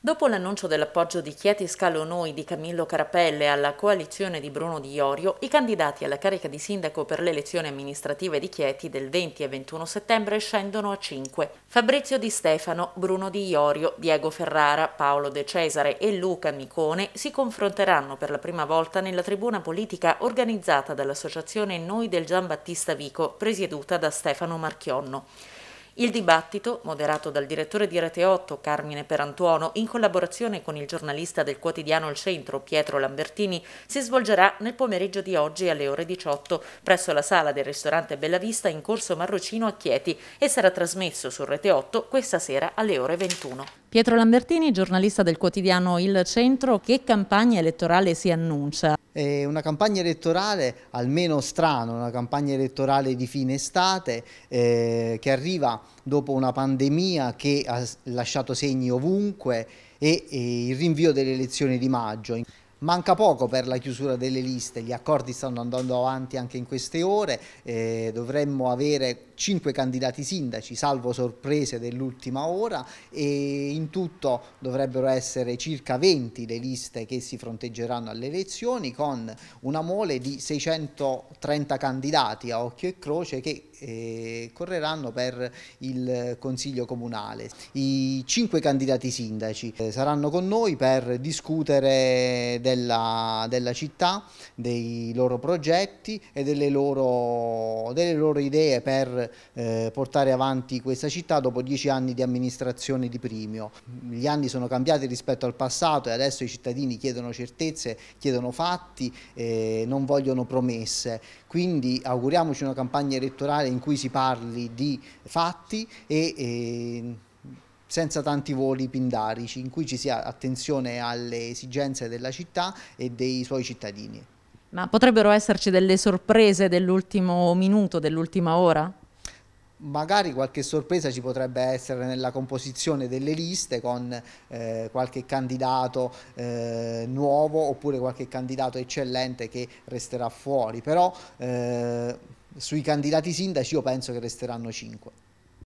Dopo l'annuncio dell'appoggio di Chieti Scalo Noi di Camillo Carapelle alla coalizione di Bruno Di Iorio, i candidati alla carica di sindaco per le elezioni amministrative di Chieti del 20 e 21 settembre scendono a 5. Fabrizio Di Stefano, Bruno Di Iorio, Diego Ferrara, Paolo De Cesare e Luca Micone si confronteranno per la prima volta nella tribuna politica organizzata dall'associazione Noi del Giambattista Vico, presieduta da Stefano Marchionno. Il dibattito, moderato dal direttore di Rete 8 Carmine Perantuono, in collaborazione con il giornalista del quotidiano Il Centro Pietro Lambertini, si svolgerà nel pomeriggio di oggi alle ore 18 presso la sala del ristorante Bellavista in corso Marrocino a Chieti e sarà trasmesso su Rete 8 questa sera alle ore 21. Pietro Lambertini, giornalista del quotidiano Il Centro, che campagna elettorale si annuncia? eh, una campagna elettorale almeno strana, una campagna elettorale di fine estate eh, che arriva dopo una pandemia che ha lasciato segni ovunque e, e il rinvio delle elezioni di maggio. Manca poco per la chiusura delle liste, gli accordi stanno andando avanti anche in queste ore, eh, dovremmo avere cinque candidati sindaci, salvo sorprese dell'ultima ora, e in tutto dovrebbero essere circa 20 le liste che si fronteggeranno alle elezioni, con una mole di 630 candidati a occhio e croce che eh, correranno per il Consiglio Comunale. I cinque candidati sindaci eh, saranno con noi per discutere della, della città, dei loro progetti e delle loro, delle loro idee per eh, portare avanti questa città dopo dieci anni di amministrazione di Primio. Gli anni sono cambiati rispetto al passato e adesso i cittadini chiedono certezze, chiedono fatti, eh, non vogliono promesse. Quindi auguriamoci una campagna elettorale in cui si parli di fatti e... Eh, senza tanti voli pindarici, in cui ci sia attenzione alle esigenze della città e dei suoi cittadini. Ma potrebbero esserci delle sorprese dell'ultimo minuto, dell'ultima ora? magari qualche sorpresa ci potrebbe essere nella composizione delle liste con eh, qualche candidato eh, nuovo oppure qualche candidato eccellente che resterà fuori, però eh, sui candidati sindaci io penso che resteranno cinque.